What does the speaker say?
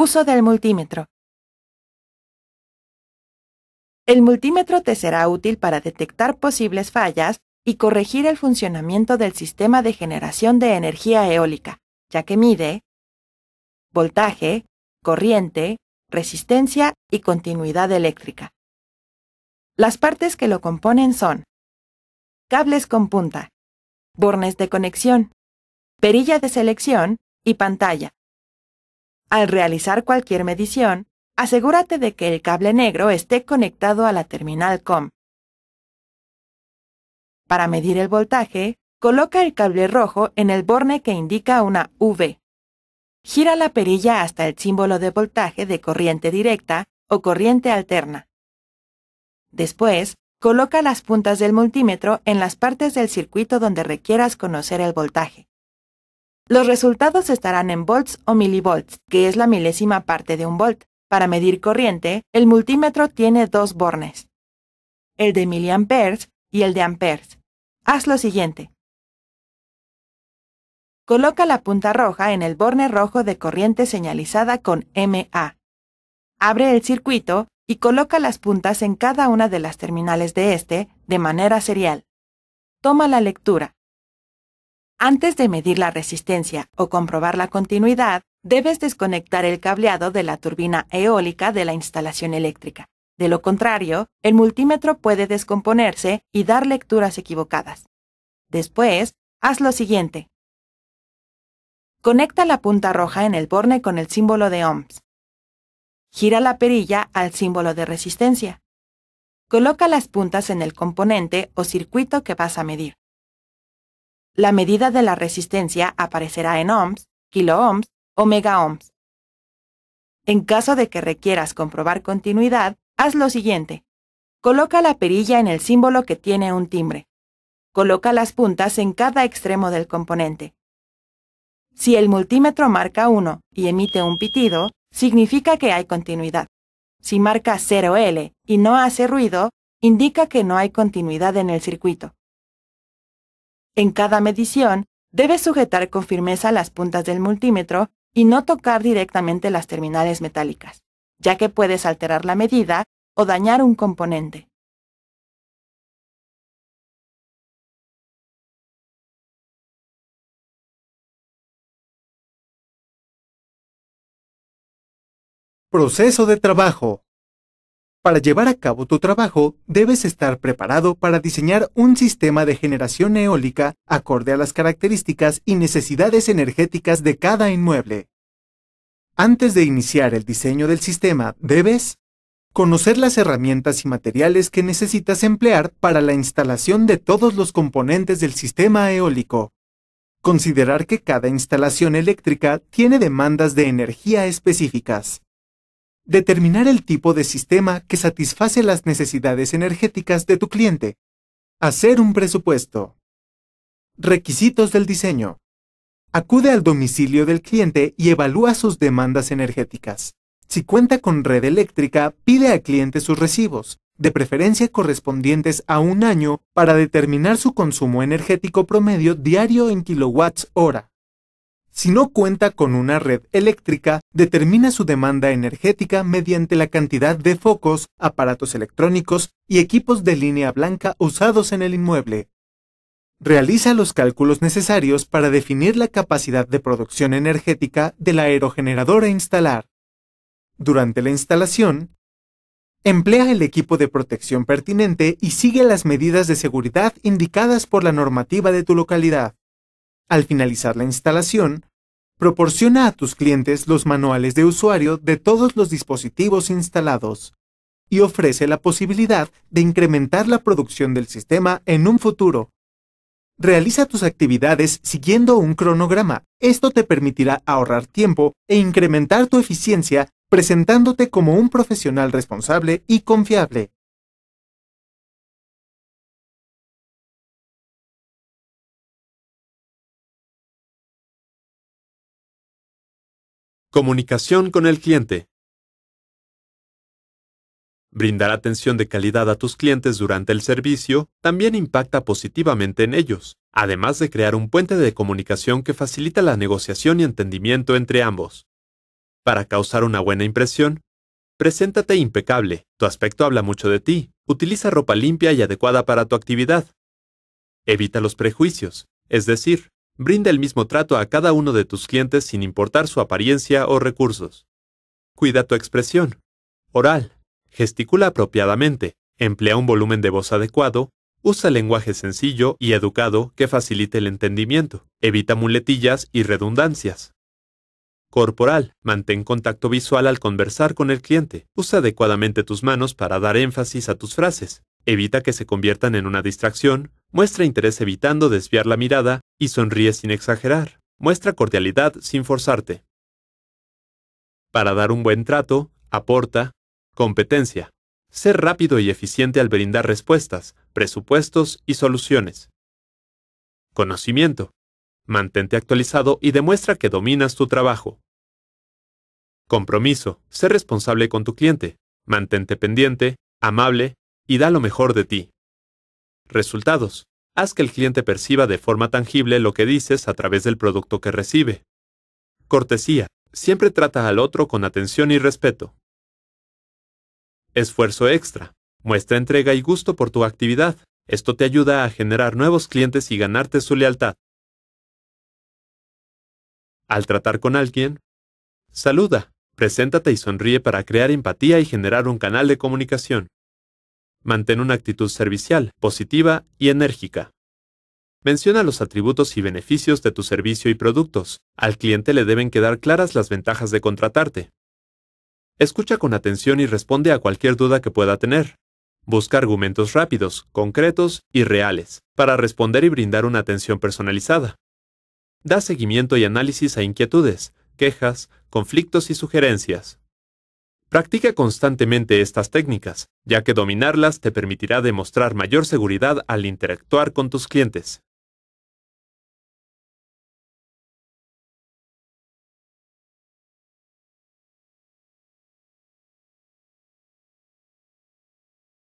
Uso del multímetro. El multímetro te será útil para detectar posibles fallas y corregir el funcionamiento del sistema de generación de energía eólica, ya que mide voltaje, corriente, resistencia y continuidad eléctrica. Las partes que lo componen son cables con punta, bornes de conexión, perilla de selección y pantalla, al realizar cualquier medición, asegúrate de que el cable negro esté conectado a la terminal COM. Para medir el voltaje, coloca el cable rojo en el borne que indica una V. Gira la perilla hasta el símbolo de voltaje de corriente directa o corriente alterna. Después, coloca las puntas del multímetro en las partes del circuito donde requieras conocer el voltaje. Los resultados estarán en volts o milivolts, que es la milésima parte de un volt. Para medir corriente, el multímetro tiene dos bornes, el de miliamperes y el de amperes. Haz lo siguiente. Coloca la punta roja en el borne rojo de corriente señalizada con MA. Abre el circuito y coloca las puntas en cada una de las terminales de este de manera serial. Toma la lectura. Antes de medir la resistencia o comprobar la continuidad, debes desconectar el cableado de la turbina eólica de la instalación eléctrica. De lo contrario, el multímetro puede descomponerse y dar lecturas equivocadas. Después, haz lo siguiente. Conecta la punta roja en el borne con el símbolo de ohms. Gira la perilla al símbolo de resistencia. Coloca las puntas en el componente o circuito que vas a medir la medida de la resistencia aparecerá en ohms, kiloohms o megaohms. En caso de que requieras comprobar continuidad, haz lo siguiente. Coloca la perilla en el símbolo que tiene un timbre. Coloca las puntas en cada extremo del componente. Si el multímetro marca 1 y emite un pitido, significa que hay continuidad. Si marca 0L y no hace ruido, indica que no hay continuidad en el circuito. En cada medición, debes sujetar con firmeza las puntas del multímetro y no tocar directamente las terminales metálicas, ya que puedes alterar la medida o dañar un componente. Proceso de trabajo para llevar a cabo tu trabajo, debes estar preparado para diseñar un sistema de generación eólica acorde a las características y necesidades energéticas de cada inmueble. Antes de iniciar el diseño del sistema, debes conocer las herramientas y materiales que necesitas emplear para la instalación de todos los componentes del sistema eólico. Considerar que cada instalación eléctrica tiene demandas de energía específicas. Determinar el tipo de sistema que satisface las necesidades energéticas de tu cliente. Hacer un presupuesto. Requisitos del diseño. Acude al domicilio del cliente y evalúa sus demandas energéticas. Si cuenta con red eléctrica, pide al cliente sus recibos, de preferencia correspondientes a un año, para determinar su consumo energético promedio diario en kilowatts hora. Si no cuenta con una red eléctrica, determina su demanda energética mediante la cantidad de focos, aparatos electrónicos y equipos de línea blanca usados en el inmueble. Realiza los cálculos necesarios para definir la capacidad de producción energética del aerogenerador a instalar. Durante la instalación, emplea el equipo de protección pertinente y sigue las medidas de seguridad indicadas por la normativa de tu localidad. Al finalizar la instalación, Proporciona a tus clientes los manuales de usuario de todos los dispositivos instalados y ofrece la posibilidad de incrementar la producción del sistema en un futuro. Realiza tus actividades siguiendo un cronograma. Esto te permitirá ahorrar tiempo e incrementar tu eficiencia presentándote como un profesional responsable y confiable. Comunicación con el cliente. Brindar atención de calidad a tus clientes durante el servicio también impacta positivamente en ellos, además de crear un puente de comunicación que facilita la negociación y entendimiento entre ambos. Para causar una buena impresión, preséntate impecable, tu aspecto habla mucho de ti, utiliza ropa limpia y adecuada para tu actividad. Evita los prejuicios, es decir, Brinda el mismo trato a cada uno de tus clientes sin importar su apariencia o recursos. Cuida tu expresión. Oral. Gesticula apropiadamente. Emplea un volumen de voz adecuado. Usa lenguaje sencillo y educado que facilite el entendimiento. Evita muletillas y redundancias. Corporal. Mantén contacto visual al conversar con el cliente. Usa adecuadamente tus manos para dar énfasis a tus frases. Evita que se conviertan en una distracción Muestra interés evitando desviar la mirada y sonríe sin exagerar. Muestra cordialidad sin forzarte. Para dar un buen trato, aporta competencia. Ser rápido y eficiente al brindar respuestas, presupuestos y soluciones. Conocimiento. Mantente actualizado y demuestra que dominas tu trabajo. Compromiso. Sé responsable con tu cliente. Mantente pendiente, amable y da lo mejor de ti. Resultados. Haz que el cliente perciba de forma tangible lo que dices a través del producto que recibe. Cortesía. Siempre trata al otro con atención y respeto. Esfuerzo extra. Muestra entrega y gusto por tu actividad. Esto te ayuda a generar nuevos clientes y ganarte su lealtad. Al tratar con alguien, saluda, preséntate y sonríe para crear empatía y generar un canal de comunicación. Mantén una actitud servicial, positiva y enérgica. Menciona los atributos y beneficios de tu servicio y productos. Al cliente le deben quedar claras las ventajas de contratarte. Escucha con atención y responde a cualquier duda que pueda tener. Busca argumentos rápidos, concretos y reales para responder y brindar una atención personalizada. Da seguimiento y análisis a inquietudes, quejas, conflictos y sugerencias. Practica constantemente estas técnicas, ya que dominarlas te permitirá demostrar mayor seguridad al interactuar con tus clientes.